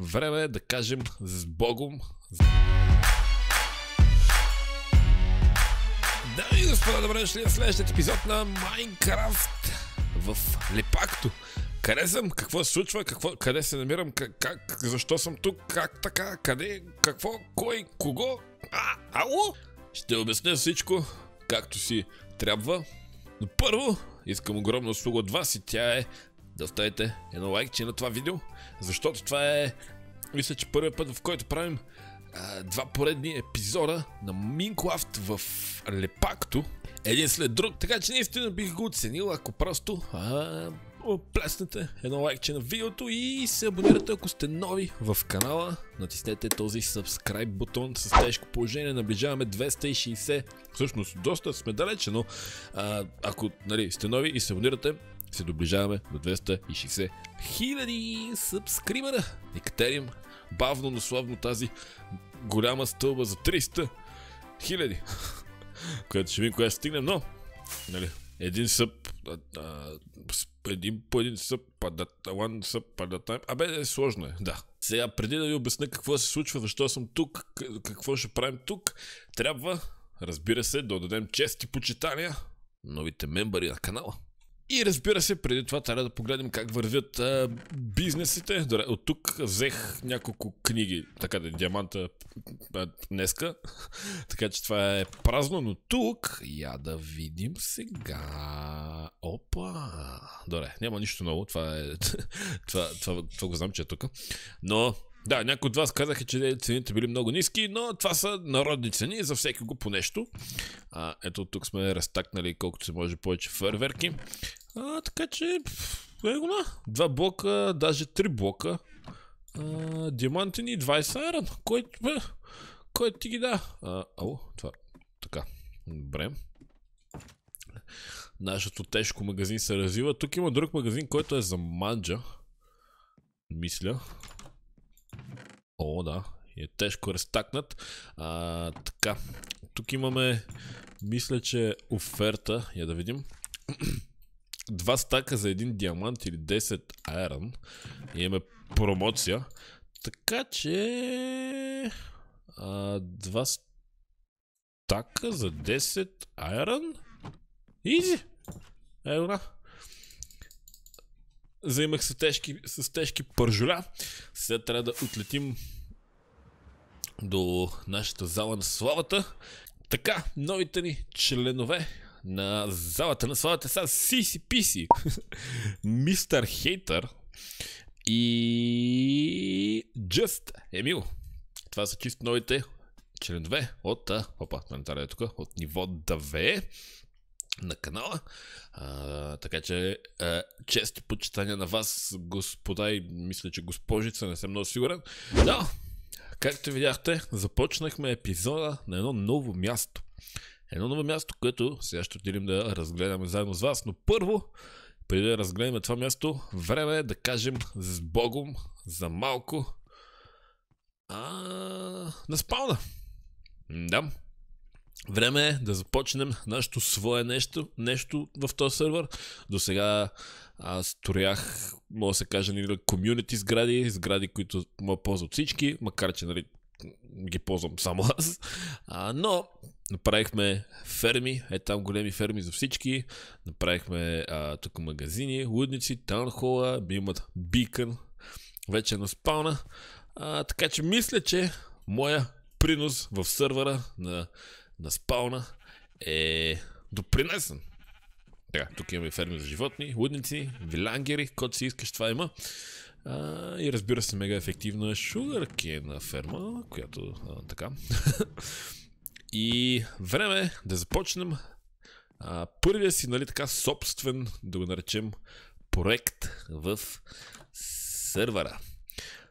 Време е да кажем с Богом. Дами и господа, добре дошли в следващия епизод на Майнкрафт в Лепакто. Къде съм? Какво се случва? Какво, къде се намирам? Как, как? Защо съм тук? Как така? Къде? Какво? Кой? Кого? А, ало? Ще обясня всичко, както си трябва. Но първо, искам огромна услуга от вас и тя е да оставите едно лайкче на това видео защото това е, мисля, че първият път, в който правим а, два поредни епизода на Минклафт в Лепакто. Един след друг, така че наистина бих го оценил, ако просто а, плеснете едно лайкче на видеото и се абонирате ако сте нови в канала. Натиснете този subscribe бутон с тежко положение. Наближаваме 260. Всъщност доста сме далече, но а, ако нали, сте нови и се абонирате, се доближаваме до 260 хиляди субскримера. И катерим бавно, но славно тази голяма стълба за 300 хиляди. Което ще видим, коя стигнем, но нали, един съп един по един съп, one съп, time. Абе, е сложно е, да. Сега, преди да ви обясня какво се случва, защо съм тук, какво ще правим тук, трябва, разбира се, да отдадем чести почитания новите мембари на канала. И разбира се, преди това трябва да погледнем как вървят а, бизнесите. От тук взех няколко книги, така да диаманта а, днеска. така че това е празно, но тук я да видим сега. Опа! Добре, няма нищо ново, това е... това, това, това, това го знам, че е тук. Но да, някои от вас казаха, че цените били много ниски, но това са народни цени, за всеки го по нещо. А, ето тук сме разтакнали колкото се може повече фърверки. А, така че, на е два блока, даже три блока. А, диаманти ни 20 айрон. Кой, бе, кой ти ги да? А, ало, това, така, добре. Нашето тежко магазин се развива. Тук има друг магазин, който е за манджа. Мисля. О, да. Е тежко разтакнат. А, така. Тук имаме, мисля, че оферта. Я да видим. Два стака за един диамант или 10 айрон. Имаме промоция. Така че... А, два стака за 10 айрон? Изи! Ей, Заимах се тежки, с тежки пържоля. Сега трябва да отлетим до нашата зала на славата. Така, новите ни членове на залата на славата са CCPC, Мистер Хейтър и Just Емил. Това са чисто новите членове от, опа, тук, от ниво 2 на канала. А, така че а, чести почитания на вас, господа и мисля, че госпожица, не съм много сигурен. Да, както видяхте, започнахме епизода на едно ново място. Едно ново място, което сега ще отидем да разгледаме заедно с вас, но първо, преди да разгледаме това място, време е да кажем с Богом за малко а, на спауна. Да, Време е да започнем нашето свое нещо, нещо в този сервер. До сега аз строях, мога да се каже, нали, комюнити сгради, сгради, които му ползват всички, макар че нали, ги ползвам само аз. А, но направихме ферми, е там големи ферми за всички. Направихме а, тук магазини, лудници, таунхола, би имат бикън, вече е на спауна. А, така че мисля, че моя принос в сървъра на на спауна е допринесен. Така, тук имаме ферми за животни, лудници, вилангери, който си искаш, това има. А, и разбира се, мега ефективна шугаркена ферма, която а, така. и време е да започнем а, първия си, нали така, собствен, да го наречем, проект в сервера.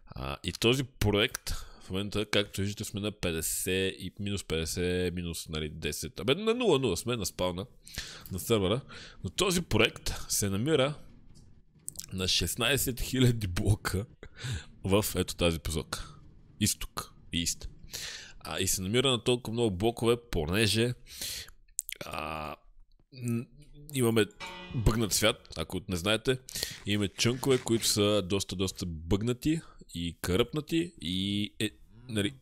А, и този проект в момента, както виждате, сме на 50 и минус 50, минус нали, 10. Абе, на 0-0 сме на спална на сървъра. Но този проект се намира на 16 000 блока в ето тази посока. Изток и ист. А, и се намира на толкова много блокове, понеже а, имаме бъгнат свят, ако не знаете. Имаме чънкове, които са доста, доста бъгнати и кръпнати, и е, нали,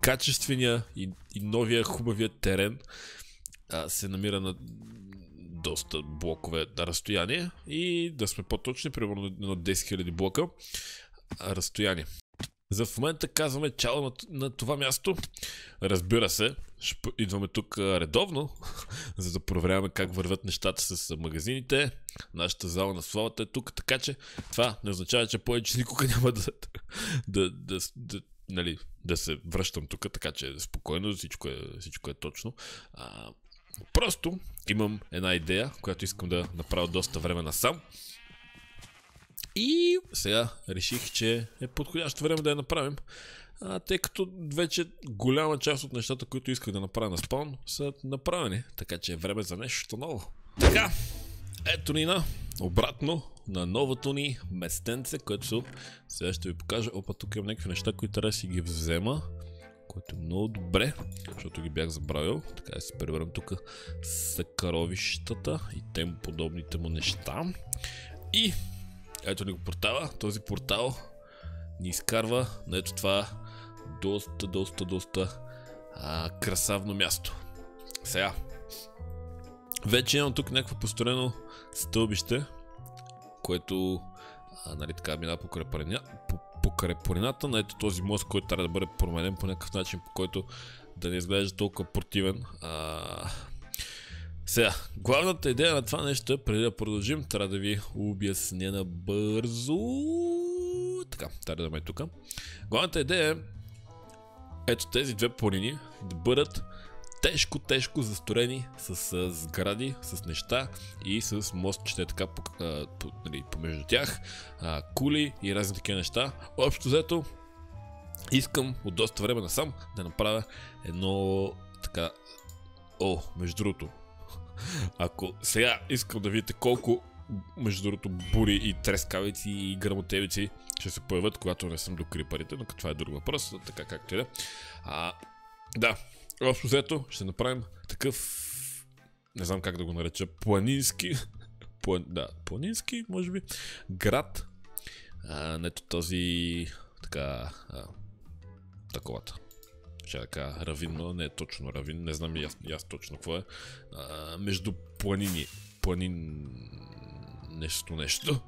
качествения и, и новия хубавия терен а, се намира на доста блокове на разстояние и да сме по-точни, примерно на 10 000 блока разстояние. За в момента казваме чао на, на това място. Разбира се, идваме тук редовно, за да проверяваме как върват нещата с магазините. Нашата зала на славата е тук, така че това не означава, че повече никога няма да, да, да, да, нали, да се връщам тук, така че спокойно, всичко е, всичко е точно. А, просто имам една идея, която искам да направя доста време насам. И сега реших, че е подходящо време да я направим а, тъй като вече голяма част от нещата, които исках да направя на спаун, са направени. Така че е време за нещо ново. Така, ето ни на обратно на новото ни местенце, което сега ще ви покажа. Опа, тук имам някакви неща, които трябва да си ги взема което е много добре, защото ги бях забравил. Така да си превърнем тук съкровищата и тем подобните му неща. И ето ни го портала. Този портал ни изкарва на ето това доста, доста, доста а, красавно място. Сега, вече имам тук някакво построено стълбище, което а, нали, така мина покрай, по, покрай на ето този мост, който трябва да бъде променен по някакъв начин, по който да не изглежда толкова противен. А, сега, главната идея на това нещо, преди да продължим, трябва да ви обясня набързо така, тази да ме е тук. Главната идея е ето тези две планини да бъдат тежко, тежко засторени с, сгради, с неща и с мостчета така нали, помежду тях, кули и разни такива неща. Общо взето, искам от доста време насам да направя едно така... О, между другото, ако сега искам да видите колко между другото, бури и трескавици и грамотевици ще се появят, когато не съм докри парите, но това е друг въпрос, така както и да. А, да, общо взето ще направим такъв, не знам как да го нареча, планински, план, да, планински, може би, град, а, нето този, така, а, таковата. Ще така, равинно, не е точно равин, не знам и аз, и аз точно какво е. А, между планини, планин нещо, нещо.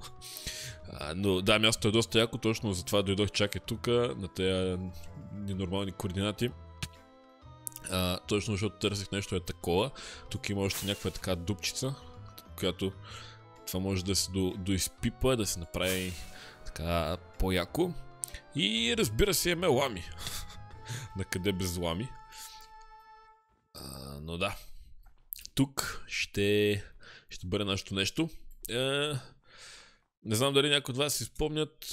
А, но да, мястото е доста яко, точно затова дойдох чак тук, на тези ненормални координати. А, точно защото търсих нещо е такова. Тук има още някаква така дупчица, която това може да се до, доизпипа, да се направи така по-яко. И разбира се, имаме лами. на къде без лами? А, но да. Тук ще, ще бъде нашето нещо. Е, не знам дали някои от вас си спомнят.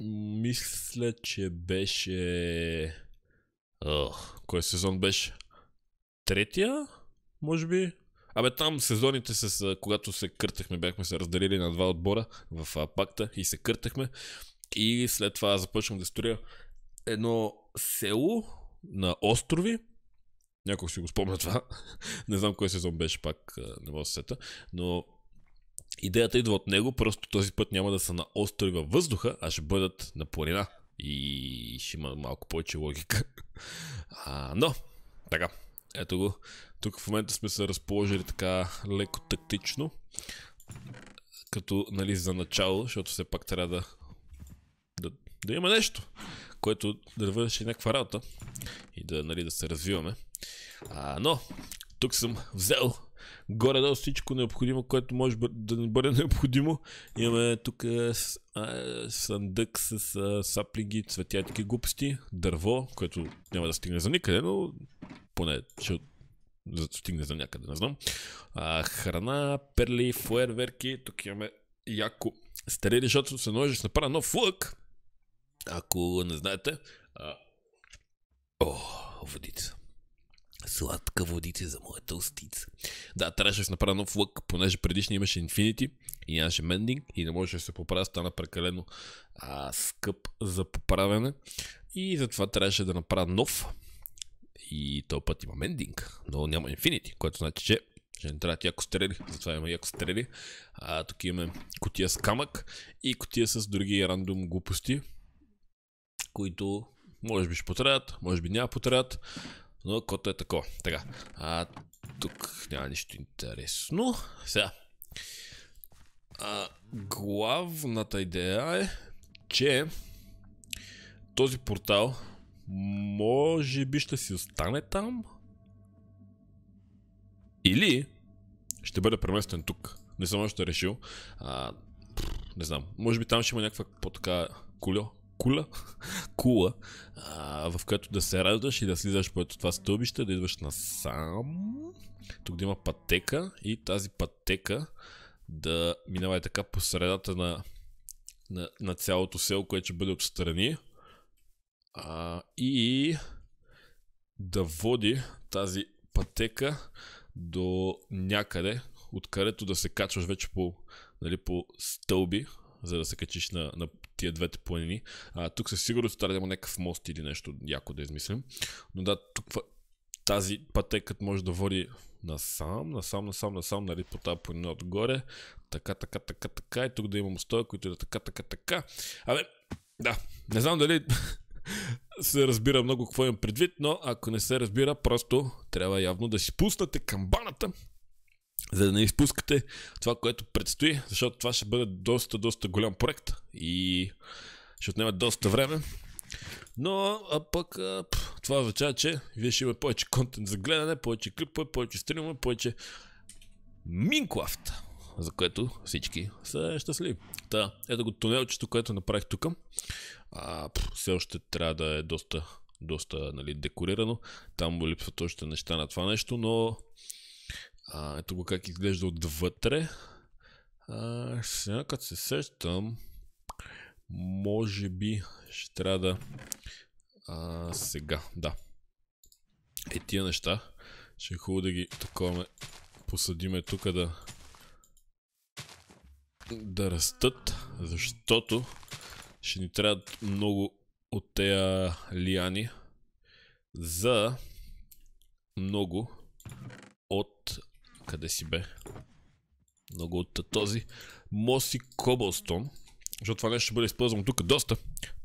Мисля, че беше... Ох, кой сезон беше? Третия, може би? Абе там сезоните, с, когато се къртахме, бяхме се разделили на два отбора в пакта и се къртахме. И след това започвам да строя едно село на острови. Някой си го спомня това. не знам кой сезон беше пак, не мога се сета. Но Идеята идва от него, просто този път няма да са на острови във въздуха, а ще бъдат на планина. И ще има малко повече логика. А, но, така, ето го. Тук в момента сме се разположили така леко тактично. Като, нали, за начало, защото все пак трябва да, да, да има нещо, което да върши някаква работа и да, нали, да се развиваме. А, но, тук съм взел горе-долу всичко необходимо, което може да ни бъде необходимо. Имаме тук съндък с а, саплинги, цветя и глупости, дърво, което няма да стигне за никъде, но поне ще стигне за някъде, не знам. А, храна, перли, фуерверки, тук имаме яко старели, защото се наложи да направя нов лък. Ако не знаете, а... О, водица. Сладка водица за моята устица. Да, трябваше да се направя нов лък, понеже предишния имаше Infinity и нямаше Mending и не можеше да се поправя, стана прекалено а, скъп за поправяне. И затова трябваше да направя нов. И този път има Mending, но няма Infinity, което значи, че ще не трябва яко стрели, затова има яко стрели. А, тук имаме котия с камък и котия с други рандом глупости, които може би ще потребят, може би няма потребят. Но кото е тако. Така. А, тук няма нищо интересно. Сега. А, главната идея е, че този портал може би ще си остане там. Или ще бъде преместен тук. Не съм още решил. А, не знам. Може би там ще има някаква по-така кульо, кула, кула а, в която да се раждаш и да слизаш по ето това стълбище, да идваш насам. Тук да има пътека и тази пътека да минава и така по средата на, на, на цялото село, което ще бъде отстрани. А, и да води тази пътека до някъде, откъдето да се качваш вече по, нали, по стълби, за да се качиш на, на тия двете планини. А, тук със сигурност трябва да има някакъв мост или нещо яко да измислим. Но да, тук тази пътекът може да води насам, насам, насам, насам, нали, по тази планина отгоре. Така, така, така, така. И тук да имам стоя, които да така, така, така. Абе, да, не знам дали се разбира много какво имам предвид, но ако не се разбира, просто трябва явно да си пуснете камбаната за да не изпускате това, което предстои, защото това ще бъде доста, доста голям проект и ще отнеме доста време. Но, а пък, а, пъл, това означава, че вие ще имате повече контент за гледане, повече клипове, повече стримове, повече Minecraft, за което всички са щастливи. Та, ето го тунелчето, което направих тук. все още трябва да е доста, доста нали, декорирано. Там липсват още неща на това нещо, но а, ето го как изглежда отвътре. А, сега като се сещам, може би ще трябва да... А, сега, да. Е тия неща. Ще е хубаво да ги таковаме. Посадиме тук да... Да растат, защото ще ни трябват много от тея лиани за много от къде си бе. Много от този Моси Кобълстон. Защото това нещо ще бъде използвано тук доста,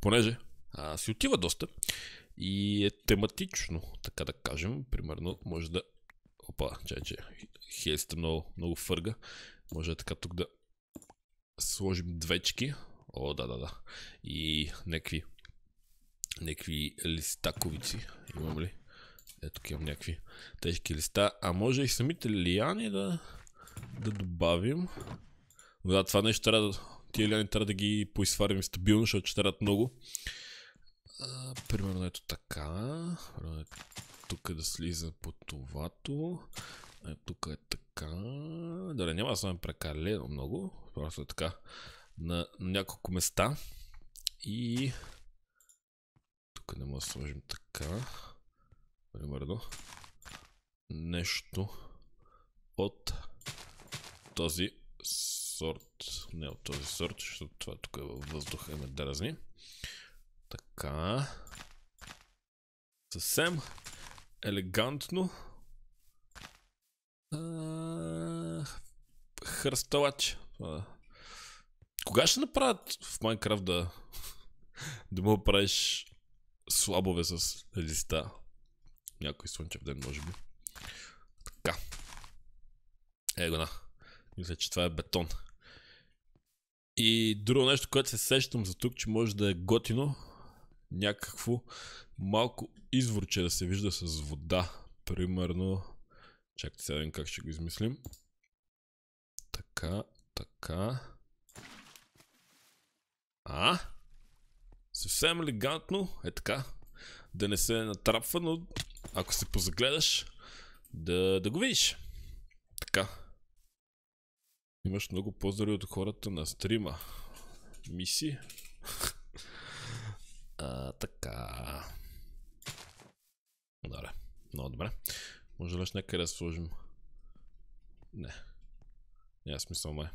понеже а, си отива доста. И е тематично, така да кажем. Примерно може да... Опа, чай, че хейста много, много фърга. Може така тук да сложим двечки. О, да, да, да. И некви Некви листаковици. Имам ли? Ето имам някакви тежки листа. А може и самите лияни да, да добавим. Но да, това нещо трябва да... Тия лияни трябва да ги поисварим стабилно, защото ще трябва много. А, примерно ето така. Примерно ето тук да слиза по товато. Ето тук е така. Дале, няма да съм прекалено много. Просто е така. На, на няколко места. И... Тук не мога да сложим така примерно, нещо от този сорт. Не от този сорт, защото това тук е във въздуха и ме дразни. Така. Съвсем елегантно. Хръсталач. Кога ще направят в Майнкрафт да, да му правиш слабове с листа? някой слънчев ден, може би. Така. Е, на. Мисля, че това е бетон. И друго нещо, което се сещам за тук, че може да е готино, някакво малко изворче да се вижда с вода. Примерно, чакайте сега как ще го измислим. Така, така. А? Съвсем елегантно, е така. Да не се натрапва, но ако се позагледаш, да, да го видиш. Така. Имаш много поздрави от хората на стрима. Миси. а, така. Добре. Много добре. Може ли някъде да сложим? Не. Няма смисъл май.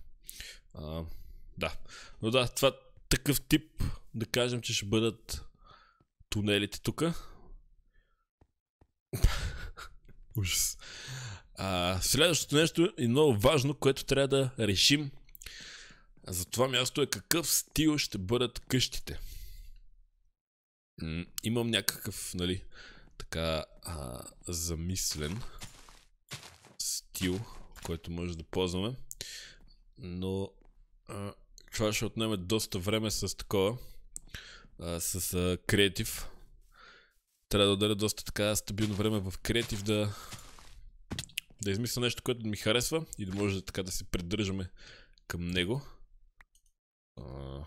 А, да. Но да, това такъв тип, да кажем, че ще бъдат тунелите тука. Ужас. А, следващото нещо е много важно, което трябва да решим за това място е какъв стил ще бъдат къщите. М- имам някакъв, нали, така а, замислен стил, който може да ползваме, но а, това ще отнеме доста време с такова, а, с креатив. Трябва да отделя доста така стабилно време в креатив да, да измисля нещо, което ми харесва и да може така да се придържаме към него. А,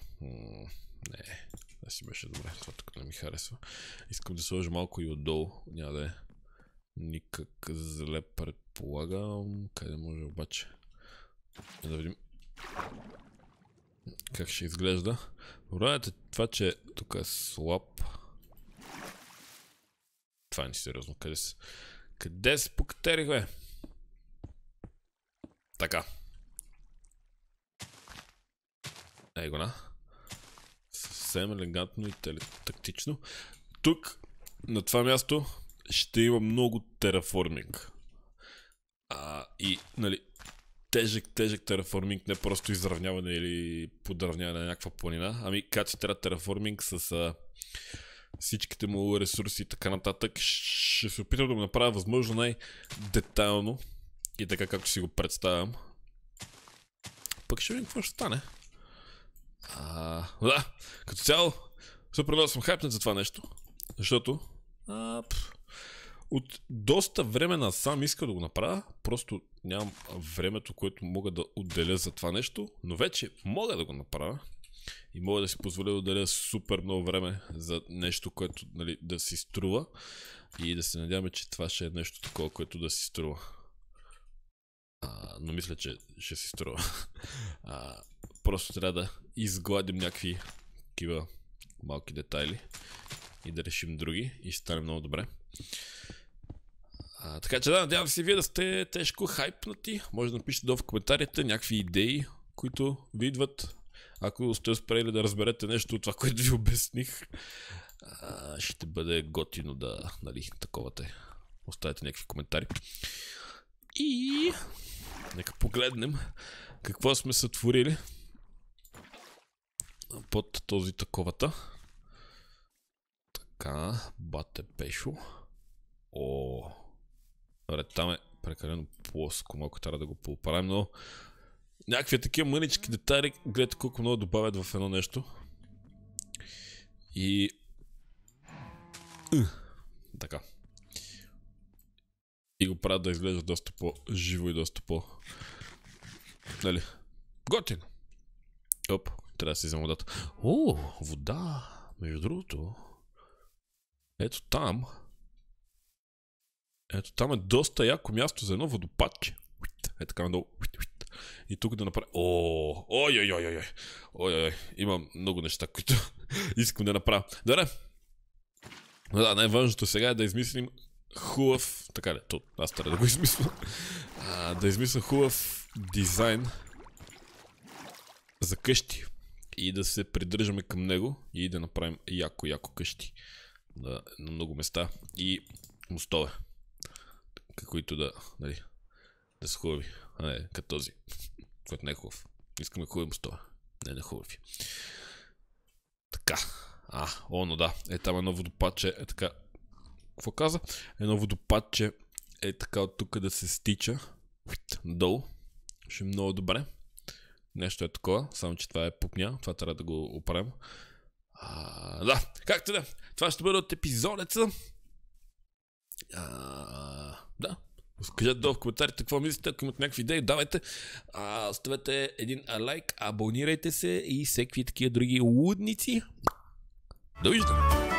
не, да си беше добре, това тук не ми харесва. Искам да сложа малко и отдолу, няма да е никак зле предполагам. Къде може обаче? Да видим как ще изглежда. Проблемът е това, че е тук е слаб това е не сериозно. Къде се... Къде се покатерих, бе? Така. Ей го на. Съвсем елегантно и тактично. Тук, на това място, ще има много тераформинг. А, и, нали, тежък, тежък тераформинг, не просто изравняване или подравняване на някаква планина, ами качи трябва тераформинг с а, всичките му ресурси и така нататък. Ще се опитам да го направя възможно най-детайлно и така както си го представям. Пък ще видим какво ще стане. А, да, като цяло, супер много съм хайпнат за това нещо, защото а, от доста време на сам иска да го направя, просто нямам времето, което мога да отделя за това нещо, но вече мога да го направя и мога да си позволя да даря супер много време за нещо, което нали, да си струва и да се надяваме, че това ще е нещо такова, което да си струва. А, но мисля, че ще си струва. А, просто трябва да изгладим някакви такива малки детайли и да решим други и ще стане много добре. А, така че да, надявам се вие да сте тежко хайпнати. Може да напишете долу в коментарите някакви идеи, които ви идват ако сте успели да разберете нещо от това, което ви обясних, ще бъде готино да, нали, такова те. Оставете някакви коментари. И нека погледнем какво сме сътворили под този таковата. Така, бате пешо. О, ред там е прекалено плоско, малко трябва да го поправим, но някакви такива мънички детайли, гледайте колко много добавят в едно нещо. И... Така. И го правят да изглежда доста по-живо и доста по... Нали? Готин! Оп, трябва да си взема водата. О, вода! Между другото... Ето там... Ето там е доста яко място за едно водопадче е така надолу. И тук да направя... О, ой, ой, ой, ой, ой, ой, имам много неща, които искам да направя. Добре. Но да, най-важното сега е да измислим хубав... Така ли, то, аз трябва да го измисля. А, да измисля хубав дизайн за къщи. И да се придържаме към него и да направим яко-яко къщи. на много места и мостове, които да, нали, да са хубави, а не като този, който не е хубав. Искаме хубави мостове. Не, не хубави. Така. А, о, но да. Е, там едно водопадче. Е така. Какво каза? Едно водопадче е така от тук да се стича. Долу. Ще е много добре. Нещо е такова, само че това е пупня. Това трябва да го оправим. А, да, както да. Е. Това ще бъде от епизодеца. А, да, Кажете долу в коментарите какво мислите, ако имате някакви идеи, давайте, а, оставете един лайк, абонирайте се и всеки такива други лудници. Довиждане!